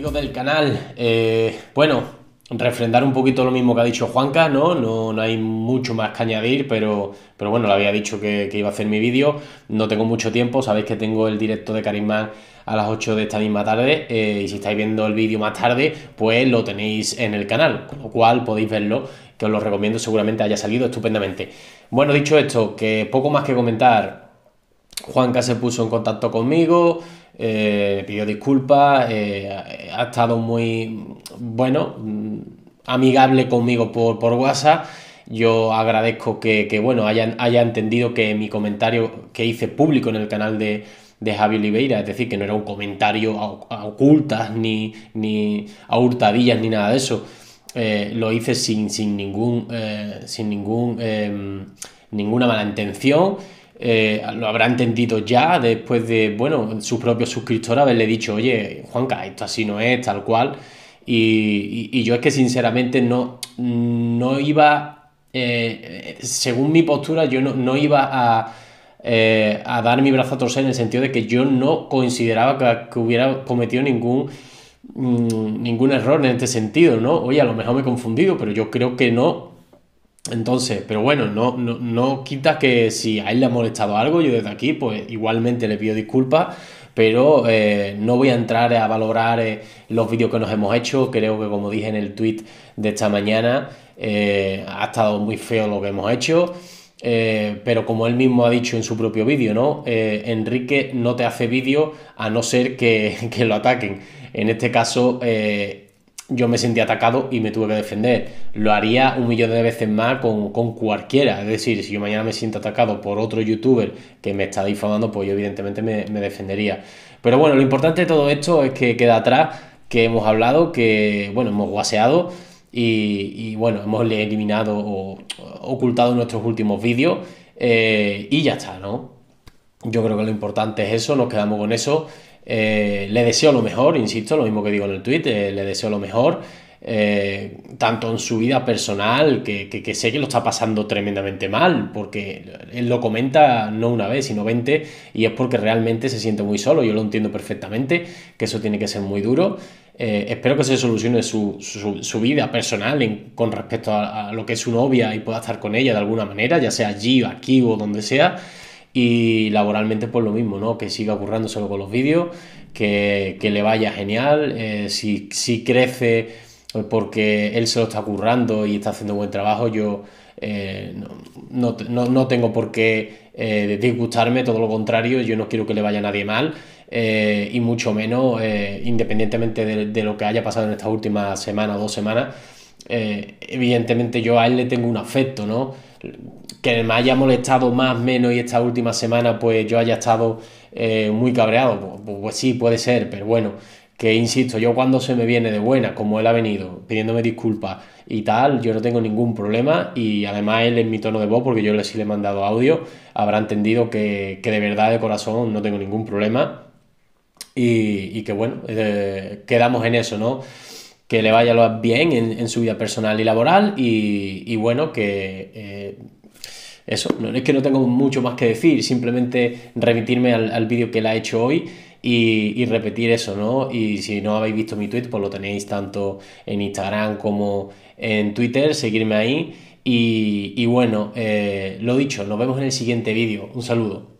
amigos del canal. Eh, bueno, refrendar un poquito lo mismo que ha dicho Juanca, ¿no? No, hay mucho más que añadir, pero, pero bueno, lo había dicho que, iba a hacer mi vídeo. No tengo mucho tiempo, sabéis que tengo el directo de Karimán a las 8 de esta misma tarde eh, y si estáis viendo el vídeo más tarde, pues lo tenéis en el canal, con lo cual podéis verlo, que os lo recomiendo, seguramente haya salido estupendamente. Bueno, dicho esto, que poco más que comentar Juanca se puso en contacto conmigo, eh, pidió disculpas, eh, ha estado muy, bueno, mm, amigable conmigo por, por WhatsApp. Yo agradezco que, bueno, haya, entendido que mi comentario que hice público en el canal de, de Javi Oliveira, es decir, que no era un comentario a, ocultas, ni, a hurtadillas, ni nada de eso, eh, lo hice sin, sin ningún, sin ningún, ninguna mala intención eh, lo habrá entendido ya después de, bueno, su propio suscriptor haberle dicho, oye, Juanca, esto así no es, tal cual. Y, yo es que sinceramente no, no iba, eh, según mi postura, yo no, iba a, eh, a, dar mi brazo a torcer en el sentido de que yo no consideraba que, hubiera cometido ningún mm, ningún error en este sentido, ¿no? Oye, a lo mejor me he confundido, pero yo creo que no entonces, pero bueno, no, no, no quita que si a él le ha molestado algo, yo desde aquí, pues igualmente le pido disculpas pero eh, no voy a entrar a valorar eh, los vídeos que nos hemos hecho. Creo que como dije en el tweet de esta mañana, eh, ha estado muy feo lo que hemos hecho. pero como él mismo ha dicho en su propio vídeo, ¿no? Enrique no te hace vídeo a no ser que, que lo ataquen. En este caso, yo me sentí atacado y me tuve que defender. Lo haría un millón de veces más con, cualquiera. Es decir, si yo mañana me siento atacado por otro youtuber que me está difamando, pues yo evidentemente me, defendería. Pero bueno, lo importante de todo esto es que queda atrás que hemos hablado, que bueno, hemos guaseado y, bueno, hemos eliminado o ocultado nuestros últimos vídeos eh, y ya está, ¿no? yo creo que lo importante es eso, nos quedamos con eso. Eh, le deseo lo mejor, insisto, lo mismo que digo en el tweet, eh, le deseo lo mejor, eh, tanto en su vida personal, que, sé que lo está pasando tremendamente mal, porque él lo comenta no una vez, sino 20, y es porque realmente se siente muy solo, yo lo entiendo perfectamente, que eso tiene que ser muy duro. espero que se solucione su, vida personal con respecto a, a, lo que es su novia y pueda estar con ella de alguna manera, ya sea allí, aquí o donde sea y laboralmente pues lo mismo, ¿no? Que siga currándoselo con los vídeos, que, le vaya genial, eh, si, crece pues, porque él se lo está currando y está haciendo buen trabajo, yo eh, no, tengo por qué eh, disgustarme, todo lo contrario, yo no quiero que le vaya a nadie mal. y mucho menos, independientemente de, de lo que haya pasado en estas últimas semanas o dos semanas, eh, evidentemente yo a él le tengo un afecto, ¿no? Que me haya molestado más, menos y esta última semana pues yo haya estado eh, muy cabreado, pues, pues, pues, sí, puede ser, pero bueno, que insisto, yo cuando se me viene de buena, como él ha venido pidiéndome disculpas y tal, yo no tengo ningún problema y además él en mi tono de voz, porque yo le sí le he mandado audio, habrá entendido que, de verdad, de corazón, no tengo ningún problema y, que bueno, eh, quedamos en eso, ¿no? que le vaya bien en, su vida personal y laboral y, bueno, que... Eh, eso, no, es que no tengo mucho más que decir, simplemente remitirme al, vídeo que la ha hecho hoy y, repetir eso, ¿no? Y si no habéis visto mi tweet, pues lo tenéis tanto en Instagram como en Twitter, seguirme ahí. Y, bueno, eh, lo dicho, nos vemos en el siguiente vídeo. Un saludo.